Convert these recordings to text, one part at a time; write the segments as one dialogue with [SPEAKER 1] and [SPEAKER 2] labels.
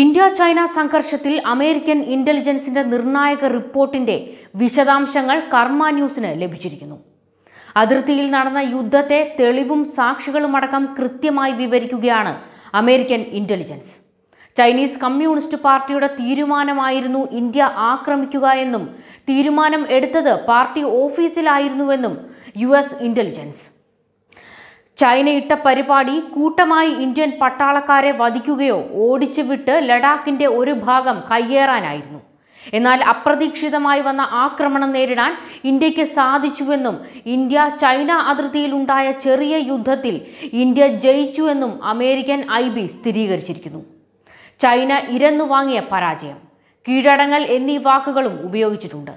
[SPEAKER 1] India China സംഘർഷത്തിൽ American ഇന്റലിജൻസിന്റെ നിർണായക റിപ്പോർട്ടിന്റെ വിശദാംശങ്ങൾ കർമ്മ ന്യൂസിന് ലഭിച്ചിരിക്കുന്നു അതിർത്തിയിൽ നടന്ന യുദ്ധത്തെ തെളിവും സാക്ഷികളും അടക്കം കൃത്യമായി വിവരിക്കുകയാണ് അമേരിക്കൻ ഇന്റലിജൻസ് ചൈനീസ് കമ്മ്യൂണിസ്റ്റ് പാർട്ടിയുടെ തീരുമാനമായിരുന്നു ഇന്ത്യ ആക്രമിക്കുക എന്നും തീരുമാനം എടുത്തത് പാർട്ടി ഓഫീസിലായിരുന്നുവെന്നും യു എസ് ഇന്റലിജൻസ് ചൈനയിട്ട പരിപാടി കൂട്ടമായി ഇന്ത്യൻ പട്ടാളക്കാരെ വധിക്കുകയോ ഓടിച്ചു വിട്ട് ലഡാക്കിന്റെ ഒരു ഭാഗം കയ്യേറാനായിരുന്നു എന്നാൽ അപ്രതീക്ഷിതമായി വന്ന ആക്രമണം നേരിടാൻ ഇന്ത്യക്ക് സാധിച്ചുവെന്നും ഇന്ത്യ ചൈന അതിർത്തിയിലുണ്ടായ ചെറിയ യുദ്ധത്തിൽ ഇന്ത്യ ജയിച്ചുവെന്നും അമേരിക്കൻ ഐ ബി സ്ഥിരീകരിച്ചിരിക്കുന്നു ചൈന ഇരന്നു വാങ്ങിയ പരാജയം കീഴടങ്ങൽ എന്നീ വാക്കുകളും ഉപയോഗിച്ചിട്ടുണ്ട്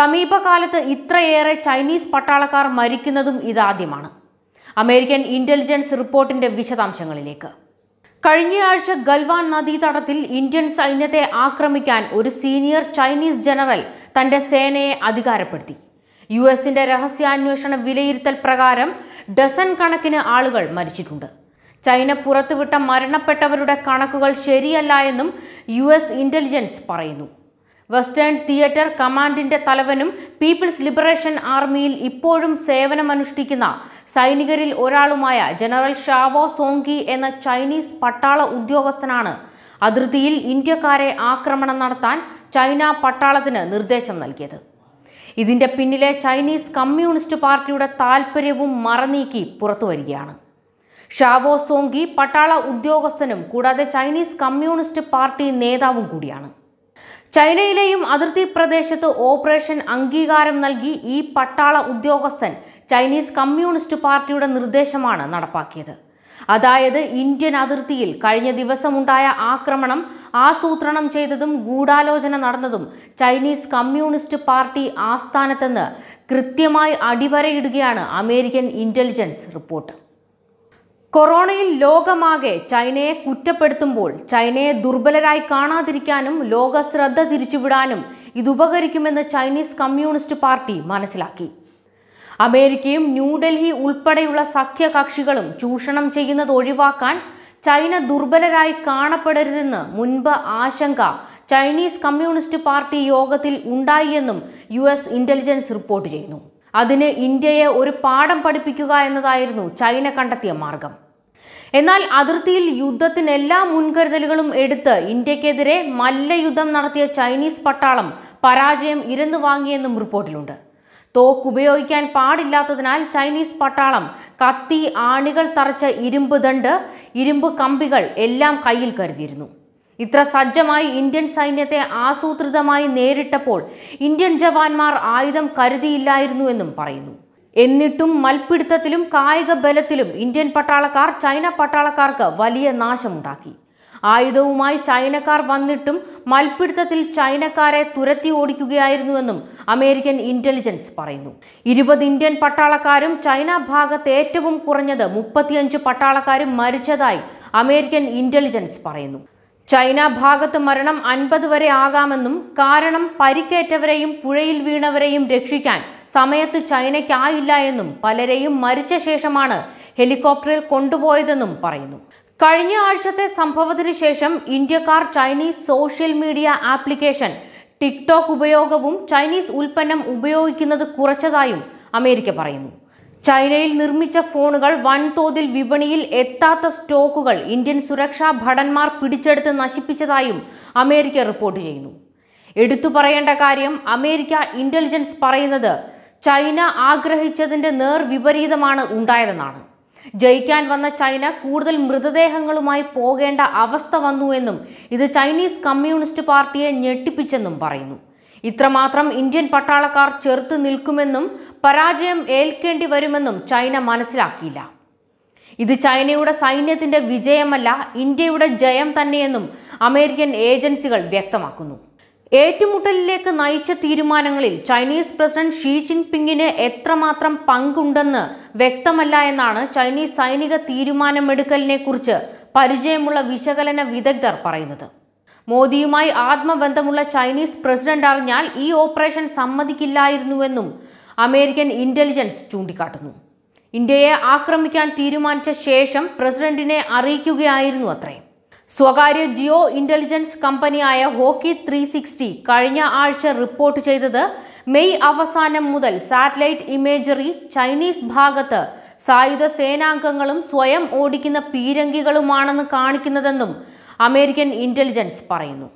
[SPEAKER 1] സമീപകാലത്ത് ഇത്രയേറെ ചൈനീസ് പട്ടാളക്കാർ മരിക്കുന്നതും ഇതാദ്യമാണ് അമേരിക്കൻ ഇന്റലിജൻസ് റിപ്പോർട്ടിന്റെ വിശദാംശങ്ങളിലേക്ക് കഴിഞ്ഞയാഴ്ച ഗൽവാൻ നദീതടത്തിൽ ഇന്ത്യൻ സൈന്യത്തെ ആക്രമിക്കാൻ ഒരു സീനിയർ ചൈനീസ് ജനറൽ തന്റെ സേനയെ അധികാരപ്പെടുത്തി യു എസിന്റെ രഹസ്യാന്വേഷണ വിലയിരുത്തൽ പ്രകാരം ഡസൻ കണക്കിന് ആളുകൾ മരിച്ചിട്ടുണ്ട് ചൈന പുറത്തുവിട്ട മരണപ്പെട്ടവരുടെ കണക്കുകൾ ശരിയല്ല എന്നും യു എസ് ഇന്റലിജൻസ് പറയുന്നു വെസ്റ്റേൺ തിയേറ്റർ കമാൻഡിന്റെ തലവനും പീപ്പിൾസ് ലിബറേഷൻ ആർമിയിൽ ഇപ്പോഴും സേവനമനുഷ്ഠിക്കുന്ന സൈനികരിൽ ഒരാളുമായ ജനറൽ ഷാവോ സോങ്കി എന്ന ചൈനീസ് പട്ടാള ഉദ്യോഗസ്ഥനാണ് അതിർത്തിയിൽ ഇന്ത്യക്കാരെ ആക്രമണം നടത്താൻ ചൈന പട്ടാളത്തിന് നിർദ്ദേശം നൽകിയത് ഇതിന്റെ പിന്നിലെ ചൈനീസ് കമ്മ്യൂണിസ്റ്റ് പാർട്ടിയുടെ താൽപ്പര്യവും മറനീക്കി പുറത്തു വരികയാണ് ഷാവോ സോങ്കി പട്ടാള ഉദ്യോഗസ്ഥനും കൂടാതെ ചൈനീസ് കമ്മ്യൂണിസ്റ്റ് പാർട്ടി നേതാവും കൂടിയാണ് ചൈനയിലെയും അതിർത്തി പ്രദേശത്ത് ഓപ്പറേഷൻ അംഗീകാരം നൽകി ഈ പട്ടാള ഉദ്യോഗസ്ഥൻ ചൈനീസ് കമ്മ്യൂണിസ്റ്റ് പാർട്ടിയുടെ നിർദ്ദേശമാണ് നടപ്പാക്കിയത് അതായത് ഇന്ത്യൻ അതിർത്തിയിൽ കഴിഞ്ഞ ദിവസമുണ്ടായ ആക്രമണം ആസൂത്രണം ചെയ്തതും ഗൂഢാലോചന നടന്നതും ചൈനീസ് കമ്മ്യൂണിസ്റ്റ് പാർട്ടി ആസ്ഥാനത്തെന്ന് കൃത്യമായി അടിവരയിടുകയാണ് അമേരിക്കൻ ഇൻ്റലിജൻസ് റിപ്പോർട്ട് കൊറോണയിൽ ലോകമാകെ ചൈനയെ കുറ്റപ്പെടുത്തുമ്പോൾ ചൈനയെ ദുർബലരായി കാണാതിരിക്കാനും ലോക ശ്രദ്ധ തിരിച്ചുവിടാനും ഇതുപകരിക്കുമെന്ന് ചൈനീസ് കമ്മ്യൂണിസ്റ്റ് പാർട്ടി മനസ്സിലാക്കി അമേരിക്കയും ന്യൂഡൽഹി ഉൾപ്പെടെയുള്ള സഖ്യകക്ഷികളും ചൂഷണം ചെയ്യുന്നത് ഒഴിവാക്കാൻ ചൈന ദുർബലരായി കാണപ്പെടരുതെന്ന് മുൻപ് ആശങ്ക ചൈനീസ് കമ്മ്യൂണിസ്റ്റ് പാർട്ടി യോഗത്തിൽ ഉണ്ടായിയെന്നും യു എസ് ഇന്റലിജൻസ് റിപ്പോർട്ട് ചെയ്യുന്നു അതിന് ഇന്ത്യയെ ഒരു പാഠം പഠിപ്പിക്കുക എന്നതായിരുന്നു ചൈന കണ്ടെത്തിയ മാർഗം എന്നാൽ അതിർത്തിയിൽ യുദ്ധത്തിന് എല്ലാ മുൻകരുതലുകളും എടുത്ത് ഇന്ത്യക്കെതിരെ മല്ലയുദ്ധം നടത്തിയ ചൈനീസ് പട്ടാളം പരാജയം ഇരന്ന് വാങ്ങിയെന്നും റിപ്പോർട്ടിലുണ്ട് തോക്ക് ഉപയോഗിക്കാൻ പാടില്ലാത്തതിനാൽ ചൈനീസ് പട്ടാളം കത്തി ആണികൾ തറച്ച ഇരുമ്പ് ദണ്ട് ഇരുമ്പ് കമ്പികൾ എല്ലാം കയ്യിൽ കരുതിയിരുന്നു ഇത്ര സജ്ജമായി ഇന്ത്യൻ സൈന്യത്തെ ആസൂത്രിതമായി നേരിട്ടപ്പോൾ ഇന്ത്യൻ ജവാന്മാർ ആയുധം കരുതിയില്ലായിരുന്നു എന്നും പറയുന്നു എന്നിട്ടും മൽപിടുത്തത്തിലും കായിക ബലത്തിലും ഇന്ത്യൻ പട്ടാളക്കാർ ചൈന പട്ടാളക്കാർക്ക് വലിയ നാശമുണ്ടാക്കി ആയുധവുമായി ചൈനക്കാർ വന്നിട്ടും മൽപിടുത്തത്തിൽ ചൈനക്കാരെ തുരത്തി ഓടിക്കുകയായിരുന്നുവെന്നും അമേരിക്കൻ ഇന്റലിജൻസ് പറയുന്നു ഇരുപത് ഇന്ത്യൻ പട്ടാളക്കാരും ചൈന ഭാഗത്ത് ഏറ്റവും കുറഞ്ഞത് മുപ്പത്തിയഞ്ച് പട്ടാളക്കാരും മരിച്ചതായി അമേരിക്കൻ ഇന്റലിജൻസ് പറയുന്നു ചൈന ഭാഗത്ത് മരണം അൻപത് വരെ ആകാമെന്നും കാരണം പരിക്കേറ്റവരെയും പുഴയിൽ വീണവരെയും രക്ഷിക്കാൻ സമയത്ത് ചൈനയ്ക്കായില്ല എന്നും പലരെയും മരിച്ച ശേഷമാണ് ഹെലികോപ്റ്ററിൽ കൊണ്ടുപോയതെന്നും പറയുന്നു കഴിഞ്ഞ ആഴ്ചത്തെ സംഭവത്തിന് ശേഷം ഇന്ത്യക്കാർ Chinese social media application TikTok ഉപയോഗവും ചൈനീസ് ഉൽപ്പന്നം ഉപയോഗിക്കുന്നത് കുറച്ചതായും അമേരിക്ക പറയുന്നു ചൈനയിൽ നിർമ്മിച്ച ഫോണുകൾ വൻതോതിൽ വിപണിയിൽ എത്താത്ത സ്റ്റോക്കുകൾ ഇന്ത്യൻ സുരക്ഷാ ഭടന്മാർ പിടിച്ചെടുത്ത് നശിപ്പിച്ചതായും അമേരിക്ക റിപ്പോർട്ട് ചെയ്യുന്നു എടുത്തു പറയേണ്ട കാര്യം അമേരിക്ക ഇന്റലിജൻസ് പറയുന്നത് ചൈന ആഗ്രഹിച്ചതിൻ്റെ നേർ വിപരീതമാണ് ഉണ്ടായതെന്നാണ് ജയിക്കാൻ വന്ന ചൈന കൂടുതൽ മൃതദേഹങ്ങളുമായി പോകേണ്ട അവസ്ഥ വന്നു എന്നും ഇത് ചൈനീസ് കമ്മ്യൂണിസ്റ്റ് പാർട്ടിയെ ഞെട്ടിപ്പിച്ചെന്നും പറയുന്നു ഇത്രമാത്രം ഇന്ത്യൻ പട്ടാളക്കാർ ചെറുത്ത് നിൽക്കുമെന്നും പരാജയം ഏൽക്കേണ്ടി വരുമെന്നും ചൈന മനസ്സിലാക്കിയില്ല ഇത് ചൈനയുടെ സൈന്യത്തിന്റെ വിജയമല്ല ഇന്ത്യയുടെ ജയം തന്നെയെന്നും അമേരിക്കൻ ഏജൻസികൾ വ്യക്തമാക്കുന്നു ഏറ്റുമുട്ടലിലേക്ക് നയിച്ച തീരുമാനങ്ങളിൽ ചൈനീസ് പ്രസിഡന്റ് ഷീ ജിൻപിങ്ങിന് എത്രമാത്രം പങ്കുണ്ടെന്ന് വ്യക്തമല്ല എന്നാണ് ചൈനീസ് സൈനിക തീരുമാനമെടുക്കലിനെക്കുറിച്ച് പരിചയമുള്ള വിശകലന വിദഗ്ധർ പറയുന്നത് മോദിയുമായി ആത്മബന്ധമുള്ള ചൈനീസ് പ്രസിഡന്റ് അറിഞ്ഞാൽ ഈ ഓപ്പറേഷൻ സമ്മതിക്കില്ലായിരുന്നുവെന്നും അമേരിക്കൻ ഇന്റലിജൻസ് ചൂണ്ടിക്കാട്ടുന്നു ഇന്ത്യയെ ആക്രമിക്കാൻ തീരുമാനിച്ച ശേഷം പ്രസിഡന്റിനെ അറിയിക്കുകയായിരുന്നു അത്രയും സ്വകാര്യ ജിയോ ഇന്റലിജൻസ് കമ്പനിയായ ഹോക്കി ത്രീ സിക്സ്റ്റി കഴിഞ്ഞ ആഴ്ച റിപ്പോർട്ട് ചെയ്തത് മെയ് അവസാനം മുതൽ സാറ്റലൈറ്റ് ഇമേജറി ചൈനീസ് ഭാഗത്ത് സായുധ സേനാംഗങ്ങളും സ്വയം ഓടിക്കുന്ന പീരങ്കികളുമാണെന്ന് കാണിക്കുന്നതെന്നും അമേരിക്കൻ ഇന്റലിജൻസ് പറയുന്നു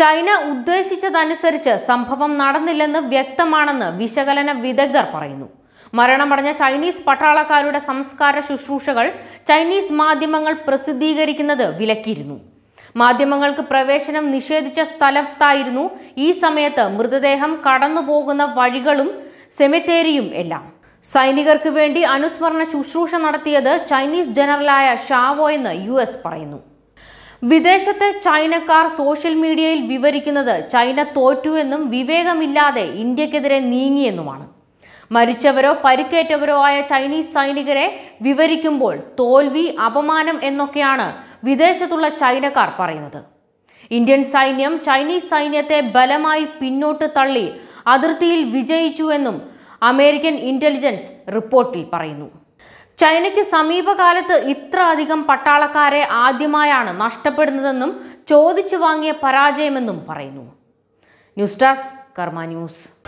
[SPEAKER 1] ചൈന ഉദ്ദേശിച്ചതനുസരിച്ച് സംഭവം നടന്നില്ലെന്ന് വ്യക്തമാണെന്ന് വിശകലന വിദഗ്ധർ പറയുന്നു മരണമടഞ്ഞ ചൈനീസ് പട്ടാളക്കാരുടെ സംസ്കാര ശുശ്രൂഷകൾ ചൈനീസ് മാധ്യമങ്ങൾ പ്രസിദ്ധീകരിക്കുന്നത് വിലക്കിയിരുന്നു മാധ്യമങ്ങൾക്ക് പ്രവേശനം നിഷേധിച്ച സ്ഥലത്തായിരുന്നു ഈ സമയത്ത് മൃതദേഹം കടന്നുപോകുന്ന വഴികളും സെമിത്തേരിയും എല്ലാം സൈനികർക്ക് വേണ്ടി അനുസ്മരണ ശുശ്രൂഷ നടത്തിയത് ചൈനീസ് ജനറലായ ഷാവോ എന്ന് യു പറയുന്നു വിദേശത്ത് ചൈനക്കാർ സോഷ്യൽ മീഡിയയിൽ വിവരിക്കുന്നത് ചൈന തോറ്റുവെന്നും വിവേകമില്ലാതെ ഇന്ത്യക്കെതിരെ നീങ്ങിയെന്നുമാണ് മരിച്ചവരോ പരിക്കേറ്റവരോ ആയ ചൈനീസ് സൈനികരെ വിവരിക്കുമ്പോൾ തോൽവി അപമാനം എന്നൊക്കെയാണ് വിദേശത്തുള്ള ചൈനക്കാർ പറയുന്നത് ഇന്ത്യൻ സൈന്യം ചൈനീസ് സൈന്യത്തെ ബലമായി പിന്നോട്ട് തള്ളി അതിർത്തിയിൽ വിജയിച്ചുവെന്നും അമേരിക്കൻ ഇന്റലിജൻസ് റിപ്പോർട്ടിൽ പറയുന്നു ചൈനയ്ക്ക് സമീപകാലത്ത് ഇത്ര അധികം പട്ടാളക്കാരെ ആദ്യമായാണ് നഷ്ടപ്പെടുന്നതെന്നും ചോദിച്ചു വാങ്ങിയ പരാജയമെന്നും പറയുന്നു ന്യൂസ് ഡെസ്ക് കർമ്മ ന്യൂസ്